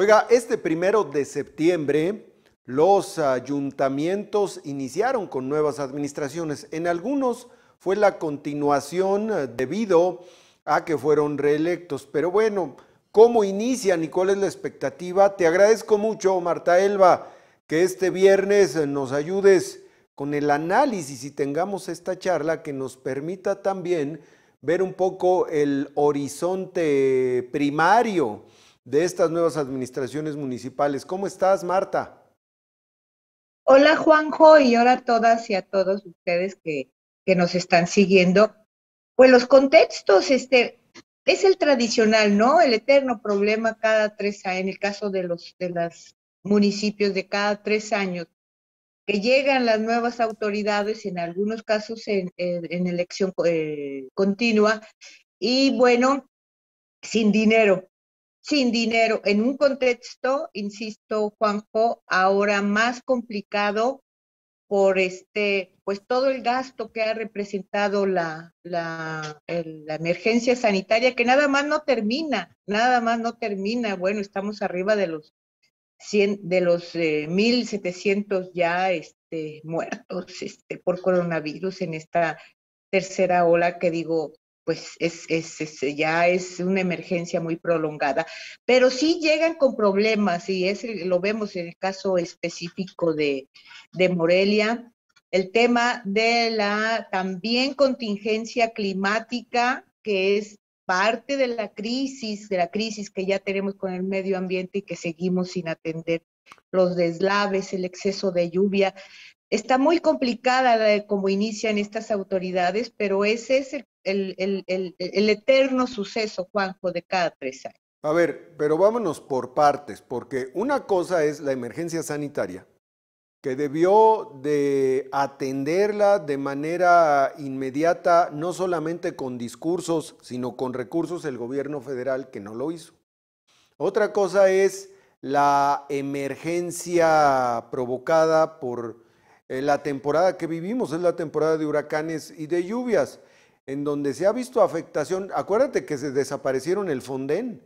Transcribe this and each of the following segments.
Oiga, este primero de septiembre los ayuntamientos iniciaron con nuevas administraciones. En algunos fue la continuación debido a que fueron reelectos. Pero bueno, ¿cómo inician y cuál es la expectativa? Te agradezco mucho, Marta Elba, que este viernes nos ayudes con el análisis y tengamos esta charla que nos permita también ver un poco el horizonte primario de estas nuevas administraciones municipales. ¿Cómo estás, Marta? Hola, Juanjo, y hola a todas y a todos ustedes que, que nos están siguiendo. Pues los contextos, este, es el tradicional, ¿no? El eterno problema cada tres años, en el caso de los de los municipios de cada tres años, que llegan las nuevas autoridades, en algunos casos en, elección eh, continua, y bueno, sin dinero sin dinero, en un contexto, insisto, Juanjo, ahora más complicado por este, pues todo el gasto que ha representado la, la, emergencia sanitaria, que nada más no termina, nada más no termina. Bueno, estamos arriba de los de los 1.700 eh, ya este, muertos este, por coronavirus en esta tercera ola que digo, pues es, es, este, ya es una emergencia muy prolongada. Pero sí llegan con problemas y es, lo vemos en el caso específico de, de Morelia, el tema de la también contingencia climática, que es parte de la crisis, de la crisis que ya tenemos con el medio ambiente y que seguimos sin atender los deslaves, el exceso de lluvia. Está muy complicada eh, como inician estas autoridades, pero ese es el el, eterno suceso, Juanjo, de cada tres años. A ver, pero vámonos por partes, porque una cosa es la emergencia sanitaria, que debió de atenderla de manera inmediata, no solamente con discursos, sino con recursos el gobierno federal, que no lo hizo. Otra cosa es la emergencia provocada por eh, la temporada que vivimos, es la temporada de huracanes y de lluvias en donde se ha visto afectación, acuérdate que se desaparecieron el Fonden.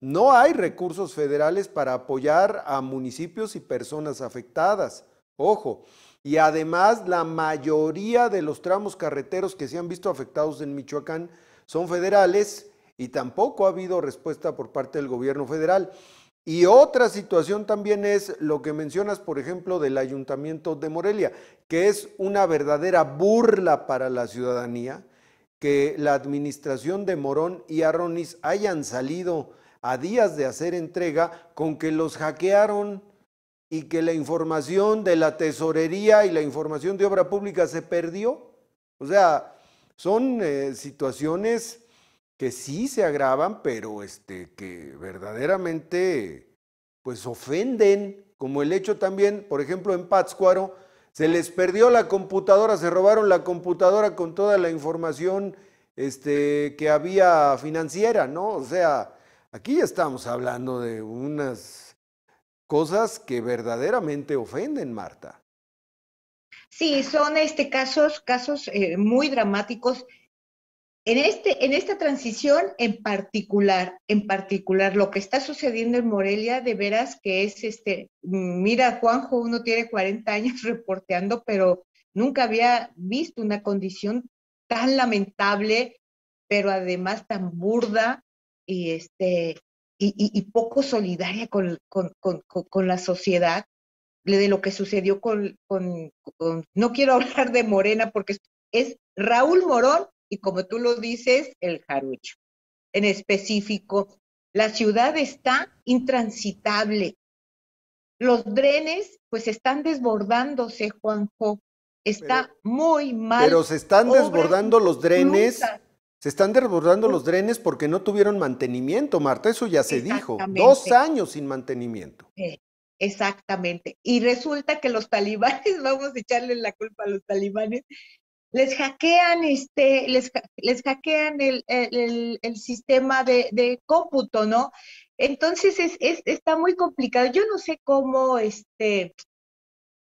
No hay recursos federales para apoyar a municipios y personas afectadas. Ojo. Y además la mayoría de los tramos carreteros que se han visto afectados en Michoacán son federales y tampoco ha habido respuesta por parte del gobierno federal. Y otra situación también es lo que mencionas, por ejemplo, del ayuntamiento de Morelia, que es una verdadera burla para la ciudadanía, que la administración de Morón y Arronis hayan salido a días de hacer entrega con que los hackearon y que la información de la tesorería y la información de obra pública se perdió. O sea, son eh, situaciones que sí se agravan, pero este, que verdaderamente pues ofenden, como el hecho también, por ejemplo, en Pátzcuaro, se les perdió la computadora, se robaron la computadora con toda la información este, que había financiera, ¿no? O sea, aquí estamos hablando de unas cosas que verdaderamente ofenden, Marta. Sí, son este casos, casos eh, muy dramáticos en, este, en esta transición en particular, en particular, lo que está sucediendo en Morelia, de veras que es, este, mira, Juanjo, uno tiene 40 años reporteando, pero nunca había visto una condición tan lamentable, pero además tan burda y, este, y, poco solidaria con, la sociedad de lo que sucedió con, no quiero hablar de Morena porque es Raúl Morón y como tú lo dices, el jarucho. En específico, la ciudad está intransitable. Los drenes pues están desbordándose, Juanjo. Está muy mal. Pero se están desbordando los drenes. Se están desbordando los drenes porque no tuvieron mantenimiento, Marta. Eso ya se dijo. Dos años sin mantenimiento. Exactamente. Y resulta que los talibanes, vamos a echarle la culpa a los talibanes, les hackean, este, les, hackean el, el, el sistema de, de, cómputo, ¿no? Entonces es, es, está muy complicado. Yo no sé cómo, este,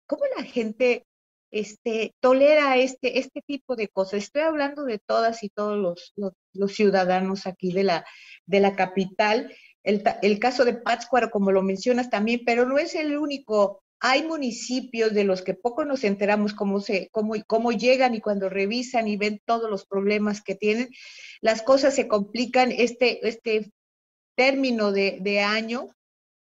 cómo la gente este, tolera este, este tipo de cosas. Estoy hablando de todas y todos los, los, ciudadanos aquí de la, de la capital. El, el, caso de Pátzcuaro, como lo mencionas también, pero no es el único hay municipios de los que poco nos enteramos cómo, se, cómo, cómo llegan y cuando revisan y ven todos los problemas que tienen, las cosas se complican. Este, este término de, año,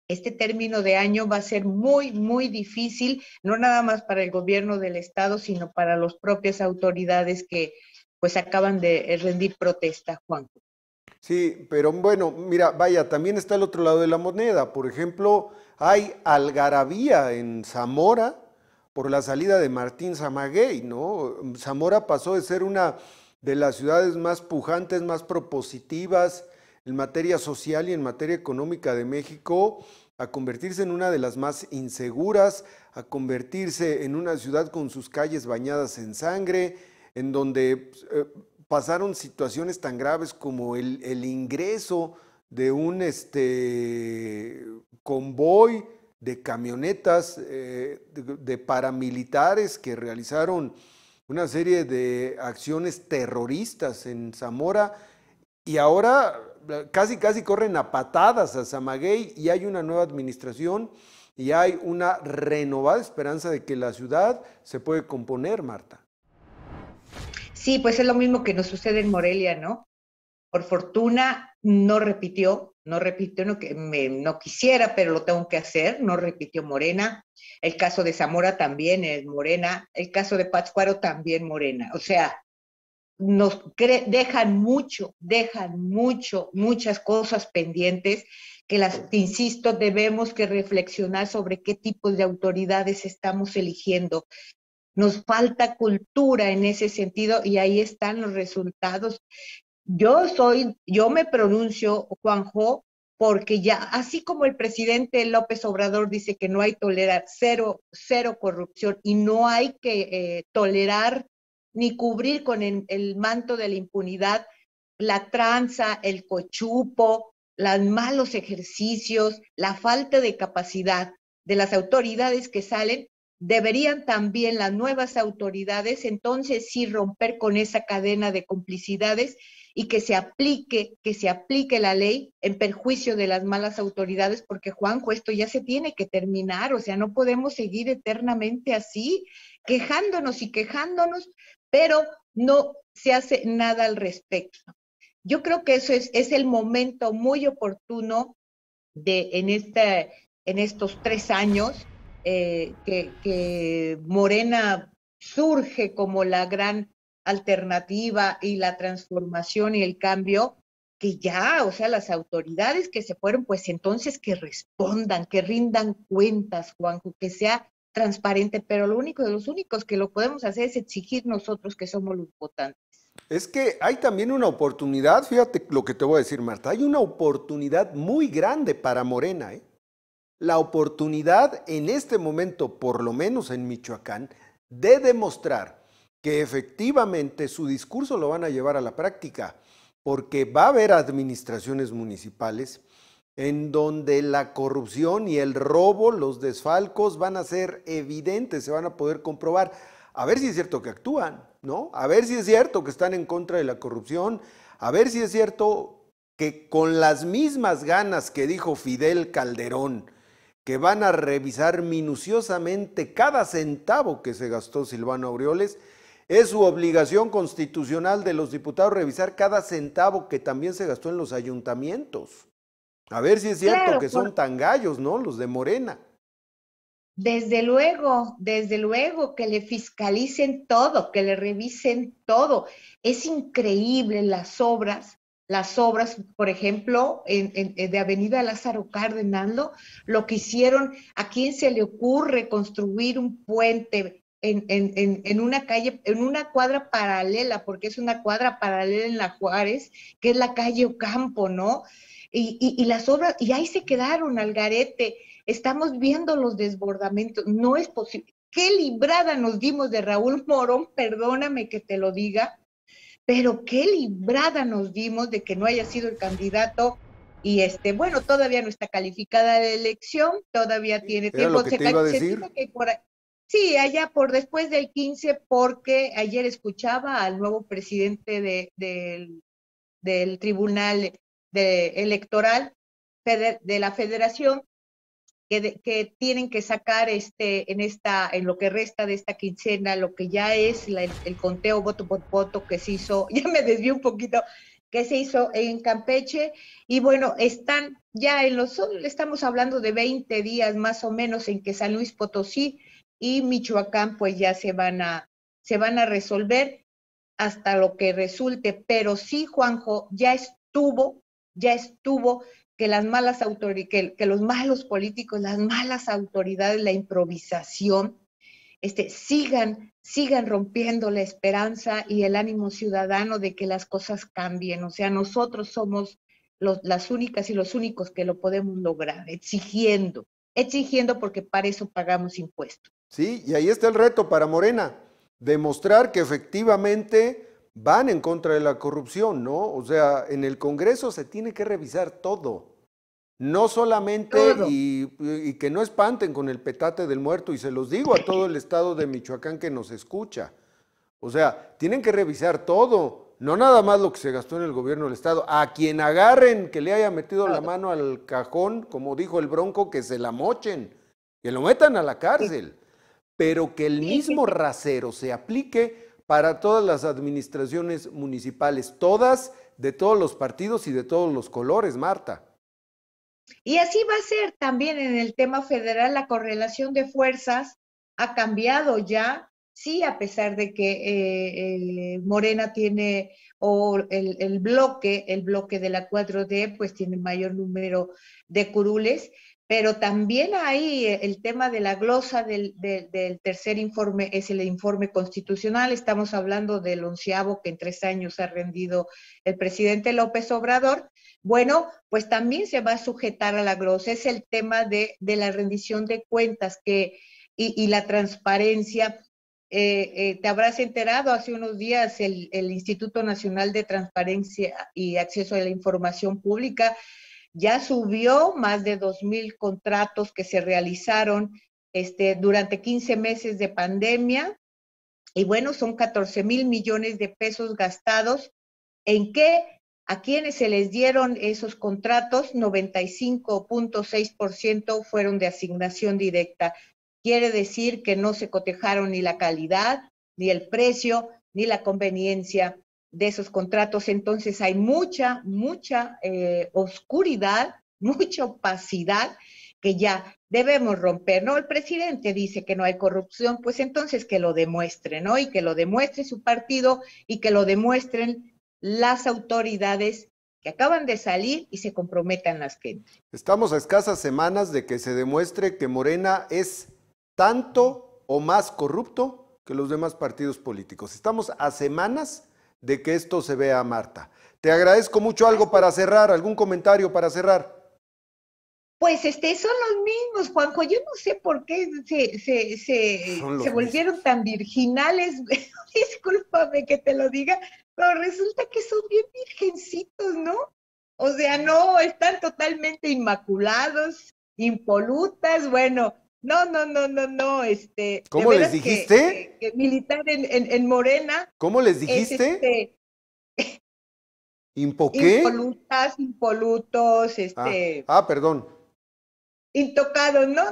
este término de año va a ser muy, muy difícil, no nada más para el gobierno del Estado, sino para las propias autoridades que pues acaban de rendir protesta, juan Sí, pero bueno, mira, vaya, también está el otro lado de la moneda. Por ejemplo, hay algarabía en Zamora por la salida de Martín Zamaguey, ¿no? Zamora pasó de ser una de las ciudades más pujantes, más propositivas en materia social y en materia económica de México, a convertirse en una de las más inseguras, a convertirse en una ciudad con sus calles bañadas en sangre, en donde eh, pasaron situaciones tan graves como el, ingreso de un este, convoy de camionetas eh, de, paramilitares que realizaron una serie de acciones terroristas en Zamora y ahora eh, casi casi corren a patadas a Zamaguey y hay una nueva administración y hay una renovada esperanza de que la ciudad se puede componer, Marta. Sí, pues es lo mismo que nos sucede en Morelia, ¿no? Por fortuna no repitió, no repitió, no, que no quisiera, pero lo tengo que hacer, no repitió Morena. El caso de Zamora también es Morena, el caso de Pátzcuaro también Morena. O sea, nos dejan mucho, dejan mucho, muchas cosas pendientes que las, insisto, debemos que reflexionar sobre qué tipo de autoridades estamos eligiendo, nos falta cultura en ese sentido y ahí están los resultados. Yo soy, yo me pronuncio, Juanjo, porque ya, así como el presidente López Obrador dice que no hay tolerar cero, cero corrupción y no hay que eh, tolerar ni cubrir con el, el, manto de la impunidad la tranza, el cochupo, los malos ejercicios, la falta de capacidad de las autoridades que salen, deberían también las nuevas autoridades entonces sí romper con esa cadena de complicidades y que se aplique, que se aplique la ley en perjuicio de las malas autoridades, porque Juanjo, esto ya se tiene que terminar, o sea, no podemos seguir eternamente así, quejándonos y quejándonos, pero no se hace nada al respecto. Yo creo que eso es, el momento muy oportuno de en, este, en estos tres años eh, que, que Morena surge como la gran alternativa y la transformación y el cambio, que ya, o sea, las autoridades que se fueron, pues entonces que respondan, que rindan cuentas, Juanjo, que sea transparente, pero lo único de los únicos que lo podemos hacer es exigir nosotros que somos los votantes. Es que hay también una oportunidad, fíjate lo que te voy a decir, Marta, hay una oportunidad muy grande para Morena, ¿eh? la oportunidad en este momento, por lo menos en Michoacán, de demostrar que efectivamente su discurso lo van a llevar a la práctica, porque va a haber administraciones municipales en donde la corrupción y el robo, los desfalcos van a ser evidentes, se van a poder comprobar. A ver si es cierto que actúan, ¿no? A ver si es cierto que están en contra de la corrupción, a ver si es cierto que con las mismas ganas que dijo Fidel Calderón, que van a revisar minuciosamente cada centavo que se gastó Silvano Aureoles. Es su obligación constitucional de los diputados revisar cada centavo que también se gastó en los ayuntamientos. A ver si es cierto que son tan gallos, ¿no? Los de Morena. Desde luego, desde luego que le fiscalicen todo, que le revisen todo. Es increíble las obras las obras, por ejemplo, en, eh, de Avenida Lázaro Cárdenas, lo que hicieron, ¿a quién se le ocurre construir un puente en, en, una calle, en una cuadra paralela, porque es una cuadra paralela en la Juárez, que es la calle Ocampo, ¿no? Y, y, y las obras, y ahí se quedaron al garete. Estamos viendo los desbordamientos, no es posible. Qué librada nos dimos de Raúl Morón, perdóname que te lo diga, pero qué librada nos dimos de que no haya sido el candidato y este, bueno, todavía no está calificada la elección, todavía tiene tiempo. que sí, allá por después del 15, porque ayer escuchaba al nuevo presidente del, del Tribunal Electoral de la Federación que, tienen que sacar este, en, esta, en lo que resta de esta quincena, lo que ya es el, conteo voto por voto que se hizo, ya me desvió un poquito, que se hizo en Campeche. Y bueno, están ya en los, estamos hablando de 20 días más o menos en que San Luis Potosí y Michoacán pues ya se van a, se van a resolver hasta lo que resulte. Pero sí, Juanjo, ya estuvo, ya estuvo que las malas que, los malos políticos, las malas autoridades, la improvisación, este, sigan, sigan rompiendo la esperanza y el ánimo ciudadano de que las cosas cambien. O sea, nosotros somos las únicas y los únicos que lo podemos lograr, exigiendo, exigiendo porque para eso pagamos impuestos. Sí, y ahí está el reto para Morena, demostrar que efectivamente van en contra de la corrupción, ¿no? O sea, en el Congreso se tiene que revisar todo. No solamente, Y, y, que no espanten con el petate del muerto, y se los digo a todo el estado de Michoacán que nos escucha. O sea, tienen que revisar todo, no nada más lo que se gastó en el gobierno del estado. A quien agarren que le haya metido la mano al cajón, como dijo el bronco, que se la mochen, que lo metan a la cárcel, pero que el mismo rasero se aplique para todas las administraciones municipales, todas de todos los partidos y de todos los colores, Marta. Y así va a ser también en el tema federal, la correlación de fuerzas ha cambiado ya, sí, a pesar de que eh, eh, Morena tiene, o el, el, bloque, el bloque de la 4D, pues tiene mayor número de curules, pero también ahí eh, el tema de la glosa del, tercer informe es el informe constitucional. Estamos hablando del onceavo que en tres años ha rendido el presidente López Obrador. Bueno, pues también se va a sujetar a la glosa. Es el tema de, la rendición de cuentas que, y, la transparencia eh, eh, te habrás enterado hace unos días el, Instituto Nacional de Transparencia y Acceso a la Información Pública ya subió más de 2.000 contratos que se realizaron este, durante 15 meses de pandemia. Y bueno, son 14 mil millones de pesos gastados. ¿En qué? A quienes se les dieron esos contratos, 95.6% fueron de asignación directa. Quiere decir que no se cotejaron ni la calidad, ni el precio, ni la conveniencia de esos contratos. Entonces hay mucha, mucha eh, oscuridad, mucha opacidad que ya debemos romper, ¿no? El presidente dice que no hay corrupción, pues entonces que lo demuestre, ¿no? Y que lo demuestre su partido y que lo demuestren las autoridades que acaban de salir y se comprometan las que Estamos a escasas semanas de que se demuestre que Morena es tanto o más corrupto que los demás partidos políticos. Estamos a semanas de que esto se vea, Marta. Te agradezco mucho algo para cerrar, algún comentario para cerrar. Pues este, son los mismos, Juanjo. Yo no sé por qué se, se, volvieron tan virginales. Discúlpame que te lo diga, pero resulta que son bien virgencitos, ¿no? O sea, no, están totalmente inmaculados, impolutas. Bueno, no, no, no, no, no, este. ¿Cómo les dijiste? militar en, en, en, Morena. ¿Cómo les dijiste? Este, ¿Impoqué? Impolutas, impolutos, este. Ah, ah perdón. Intocado. no, no,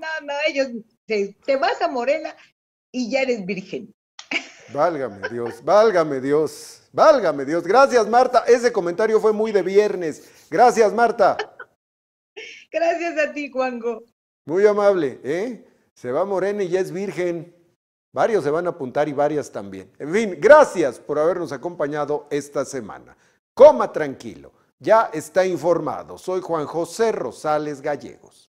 no, no, ellos, te, te vas a Morena y ya eres virgen. Válgame Dios, válgame Dios, válgame Dios. Gracias Marta, ese comentario fue muy de viernes. Gracias Marta. Gracias a ti, Juanjo. Muy amable, ¿eh? Se va Morena y ya es virgen. Varios se van a apuntar y varias también. En fin, gracias por habernos acompañado esta semana. Coma tranquilo, ya está informado. Soy Juan José Rosales Gallegos.